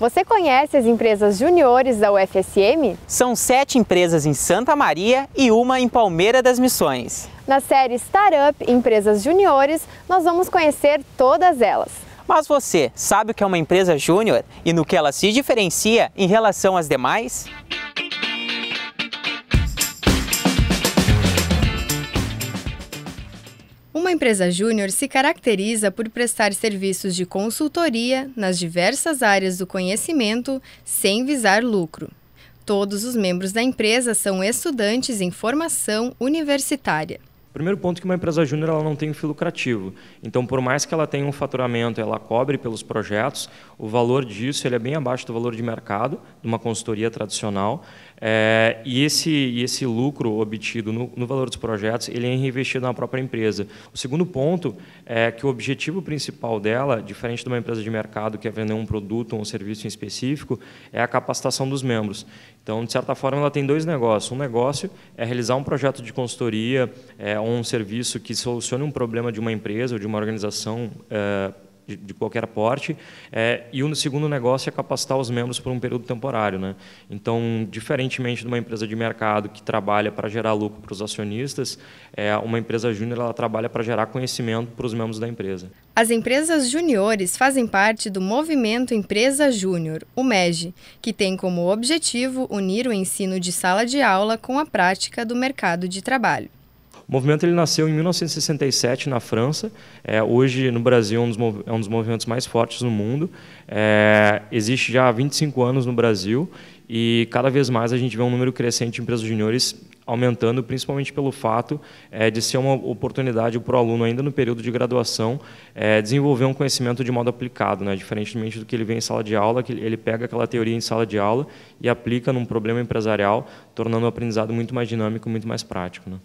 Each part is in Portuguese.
Você conhece as empresas juniores da UFSM? São sete empresas em Santa Maria e uma em Palmeira das Missões. Na série Startup Empresas Juniores, nós vamos conhecer todas elas. Mas você sabe o que é uma empresa júnior e no que ela se diferencia em relação às demais? Uma empresa júnior se caracteriza por prestar serviços de consultoria nas diversas áreas do conhecimento sem visar lucro. Todos os membros da empresa são estudantes em formação universitária. Primeiro ponto que uma empresa júnior ela não tem um fio lucrativo. Então, por mais que ela tenha um faturamento, ela cobre pelos projetos, o valor disso ele é bem abaixo do valor de mercado de uma consultoria tradicional. É, e, esse, e esse lucro obtido no, no, valor dos projetos ele é reinvestido na própria empresa. O segundo ponto é que o objetivo principal dela, diferente de uma empresa de mercado que é vender um produto ou um serviço em específico, é a capacitação dos membros. Então, de certa forma, ela tem dois negócios. Um negócio é realizar um projeto de consultoria é, ou um serviço que solucione um problema de uma empresa ou de uma organização é, de, qualquer porte. É, e o segundo negócio é capacitar os membros por um período temporário. Né? Então, diferentemente de uma empresa de mercado que trabalha para gerar lucro para os acionistas, é, uma empresa júnior ela trabalha para gerar conhecimento para os membros da empresa. As empresas juniores fazem parte do Movimento Empresa Júnior, o MEG, que tem como objetivo unir o ensino de sala de aula com a prática do mercado de trabalho. O movimento ele nasceu em 1967 na França. É, hoje, no Brasil, é um dos, é um dos movimentos mais fortes no mundo. É, existe já há 25 anos no Brasil e cada vez mais a gente vê um número crescente de empresas juniores aumentando, principalmente pelo fato é, de ser uma oportunidade para o aluno, ainda no período de graduação, é, desenvolver um conhecimento de modo aplicado, né? diferentemente do que ele vê em sala de aula, que ele pega aquela teoria em sala de aula e aplica num problema empresarial, tornando o aprendizado muito mais dinâmico, muito mais prático. Né?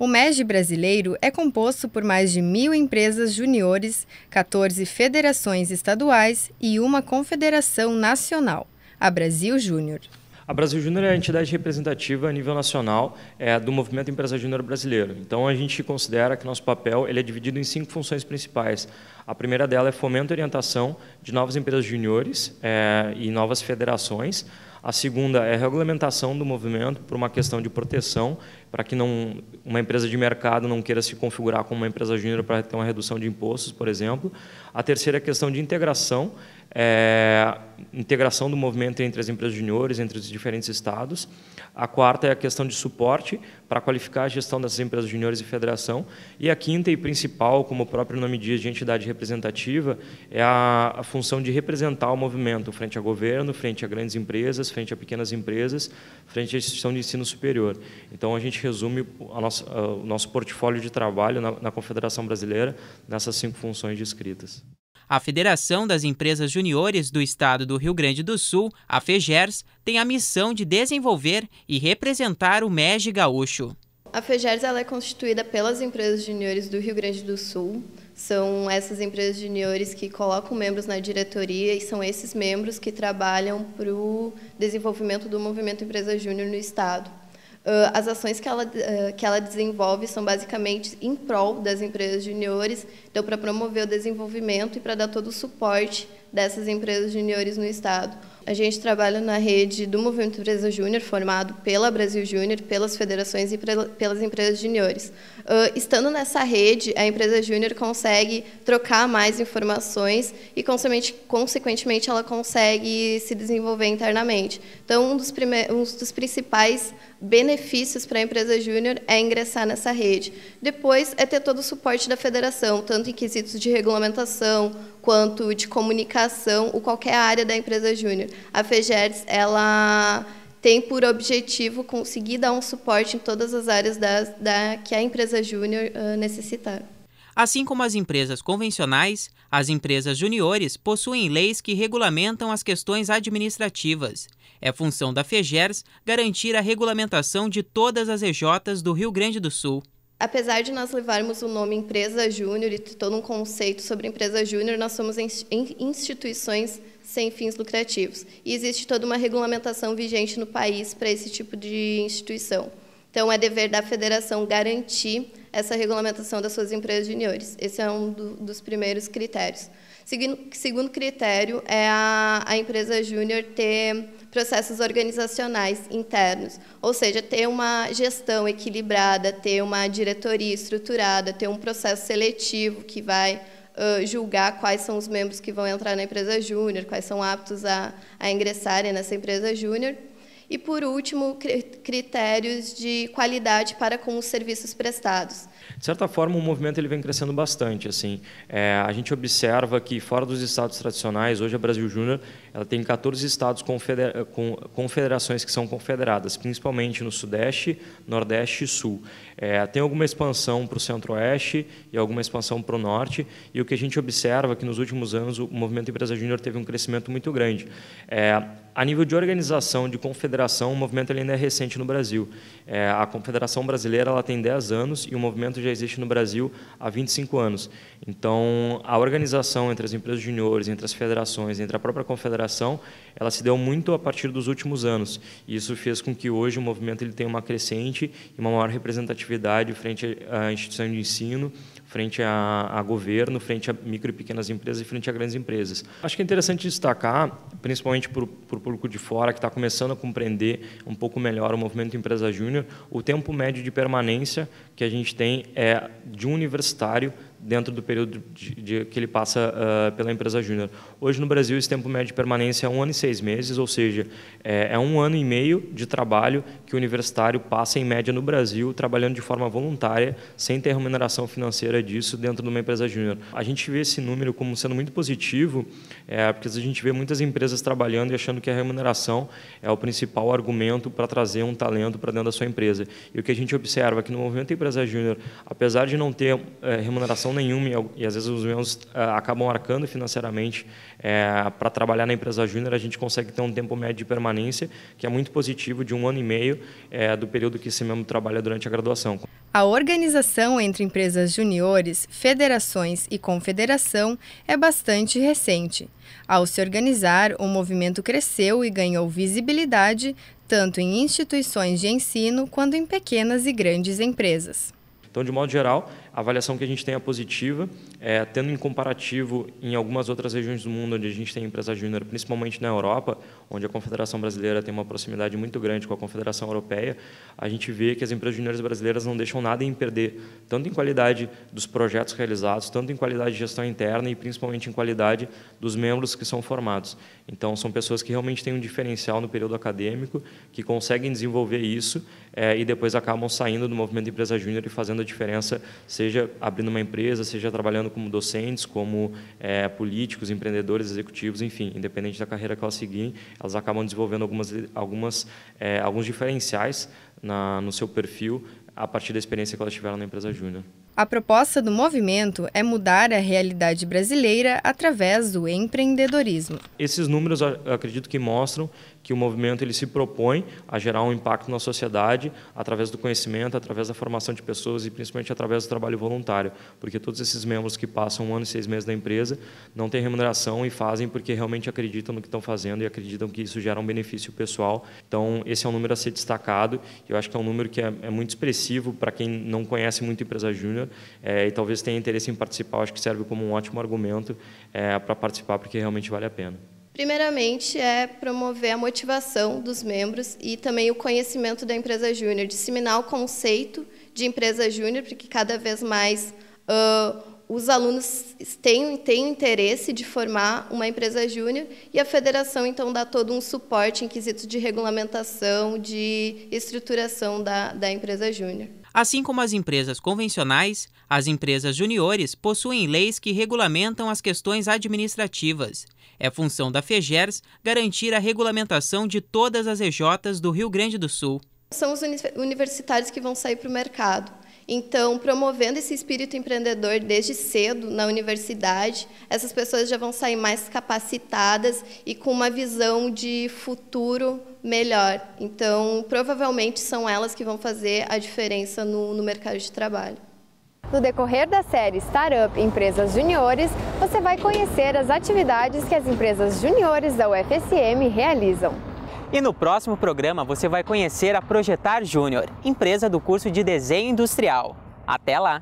O MEG brasileiro é composto por mais de mil empresas juniores, 14 federações estaduais e uma confederação nacional, a Brasil Júnior. A Brasil Júnior é a entidade representativa a nível nacional é, do movimento Empresa Júnior brasileiro. Então, a gente considera que nosso papel ele é dividido em cinco funções principais. A primeira dela é fomento e orientação de novas empresas juniores é, e novas federações. A segunda é a regulamentação do movimento por uma questão de proteção, para que não, uma empresa de mercado não queira se configurar como uma empresa júnior para ter uma redução de impostos, por exemplo. A terceira é a questão de integração, é, integração do movimento entre as empresas juniores, entre os diferentes estados. A quarta é a questão de suporte para qualificar a gestão dessas empresas juniores e federação. E a quinta e principal, como o próprio nome diz, de entidade representativa, é a, a função de representar o movimento frente ao governo, frente a grandes empresas, frente a pequenas empresas, frente à instituição de ensino superior. Então, a gente resume a nossa, a, o nosso portfólio de trabalho na, na Confederação Brasileira nessas cinco funções descritas. A Federação das Empresas Juniores do Estado do Rio Grande do Sul, a FEGERS, tem a missão de desenvolver e representar o MEG gaúcho. A FEGERS é constituída pelas empresas juniores do Rio Grande do Sul. São essas empresas juniores que colocam membros na diretoria e são esses membros que trabalham para o desenvolvimento do movimento Empresa Júnior no Estado. Ah, as ações que ela, ah, que ela desenvolve são basicamente em prol das empresas juniores, então para promover o desenvolvimento e para dar todo o suporte dessas empresas juniores no Estado a gente trabalha na rede do Movimento Empresa Júnior, formado pela Brasil Júnior, pelas federações e pelas empresas juniores. Uh, estando nessa rede, a empresa júnior consegue trocar mais informações e, consequentemente, ela consegue se desenvolver internamente. Então, um dos, um dos principais benefícios para a empresa júnior é ingressar nessa rede. Depois é ter todo o suporte da federação, tanto em quesitos de regulamentação, quanto de comunicação ou qualquer área da empresa júnior. A FEGERS, ela tem por objetivo conseguir dar um suporte em todas as áreas da, da que a empresa júnior uh, necessitar. Assim como as empresas convencionais, as empresas juniores possuem leis que regulamentam as questões administrativas. É função da FEGERS garantir a regulamentação de todas as EJs do Rio Grande do Sul apesar de nós levarmos o nome empresa júnior e todo um conceito sobre empresa júnior, nós somos instituições sem fins lucrativos. E existe toda uma regulamentação vigente no país para esse tipo de instituição. Então, é dever da federação garantir essa regulamentação das suas empresas juniores. Esse é um do, dos primeiros critérios segundo critério é a, a empresa júnior ter processos organizacionais internos, ou seja, ter uma gestão equilibrada, ter uma diretoria estruturada, ter um processo seletivo que vai uh, julgar quais são os membros que vão entrar na empresa júnior, quais são aptos a, a ingressarem nessa empresa júnior. E, por último, critérios de qualidade para com os serviços prestados. De certa forma, o movimento ele vem crescendo bastante. Assim, é, a gente observa que, fora dos estados tradicionais, hoje a Brasil Júnior ela tem 14 estados com confederações que são confederadas, principalmente no Sudeste, Nordeste e Sul. É, tem alguma expansão para o Centro-Oeste e alguma expansão para o Norte, e o que a gente observa é que nos últimos anos o Movimento Empresa Júnior teve um crescimento muito grande. É, a nível de organização, de confederação, o movimento ainda é recente no Brasil. É, a Confederação Brasileira ela tem 10 anos e o movimento já existe no Brasil há 25 anos. Então, a organização entre as empresas juniores, entre as federações, entre a própria confederação, ela se deu muito a partir dos últimos anos. E isso fez com que hoje o movimento ele tenha uma crescente e uma maior representatividade frente à instituição de ensino, frente a, a, governo, frente a micro e pequenas empresas e frente a grandes empresas. Acho que é interessante destacar, principalmente para o público de fora, que está começando a compreender um pouco melhor o movimento Empresa Júnior, o tempo médio de permanência que a gente tem é de um universitário dentro do período de, de, que ele passa uh, pela empresa júnior. Hoje, no Brasil, esse tempo médio de permanência permanência é um ano e seis meses, ou seja, é, é um ano e meio de trabalho que o universitário passa, em média, no Brasil, trabalhando de forma voluntária, sem ter remuneração financeira disso dentro de uma empresa júnior. A gente vê esse número como sendo muito positivo, é, porque a gente vê muitas empresas trabalhando e achando que a remuneração é o principal argumento para trazer um talento para dentro da sua empresa. E o que a gente observa é que no movimento Empresa Júnior, apesar de não ter é, remuneração nenhuma, e às vezes os meus é, acabam arcando financeiramente é, para trabalhar na empresa júnior, a gente consegue ter um tempo médio de permanência, que é muito positivo, de um ano e meio, é, do período que esse membro trabalha durante a graduação. A organização entre empresas juniores, federações e confederação é bastante recente. Ao se organizar, o movimento cresceu e ganhou visibilidade tanto em instituições de ensino quanto em pequenas e grandes empresas. Então, de modo geral, a avaliação que a gente tem é positiva, é, tendo em comparativo em algumas outras regiões do mundo onde a gente tem empresa júnior, principalmente na Europa, onde a Confederação Brasileira tem uma proximidade muito grande com a Confederação Europeia, a gente vê que as empresas júniores brasileiras não deixam nada em perder, tanto em qualidade dos projetos realizados, tanto em qualidade de gestão interna e principalmente em qualidade dos membros que são formados. Então, são pessoas que realmente têm um diferencial no período acadêmico, que conseguem desenvolver isso é, e depois acabam saindo do movimento de empresa júnior e fazendo a diferença, seja abrindo uma empresa, seja trabalhando como docentes, como é, políticos, empreendedores, executivos, enfim, independente da carreira que elas seguirem, elas acabam desenvolvendo algumas, algumas, é, alguns diferenciais na, no seu perfil a partir da experiência que elas tiveram na empresa júnior. A proposta do movimento é mudar a realidade brasileira através do empreendedorismo. Esses números, acredito que mostram que o movimento ele se propõe a gerar um impacto na sociedade através do conhecimento, através da formação de pessoas e principalmente através do trabalho voluntário, porque todos esses membros que passam um ano e seis meses na empresa não têm remuneração e fazem porque realmente acreditam no que estão fazendo e acreditam que isso gera um benefício pessoal. Então esse é um número a ser destacado. Eu acho que é um número que é, é muito expressivo para quem não conhece muito a empresa júnior é, e talvez tenha interesse em participar. Eu acho que serve como um ótimo argumento é, para participar porque realmente vale a pena. Primeiramente, é promover a motivação dos membros e também o conhecimento da empresa júnior, disseminar o conceito de empresa júnior, porque cada vez mais uh, os alunos têm, têm interesse de formar uma empresa júnior e a federação, então, dá todo um suporte em quesitos de regulamentação, de estruturação da, da empresa júnior. Assim como as empresas convencionais, as empresas juniores possuem leis que regulamentam as questões administrativas. É função da FEGERS garantir a regulamentação de todas as EJs do Rio Grande do Sul. São os universitários que vão sair para o mercado então, promovendo esse espírito empreendedor desde cedo na universidade, essas pessoas já vão sair mais capacitadas e com uma visão de futuro melhor. Então, provavelmente são elas que vão fazer a diferença no, no mercado de trabalho. No decorrer da série Startup Empresas Juniores, você vai conhecer as atividades que as empresas juniores da UFSM realizam. E no próximo programa você vai conhecer a Projetar Júnior, empresa do curso de desenho industrial. Até lá!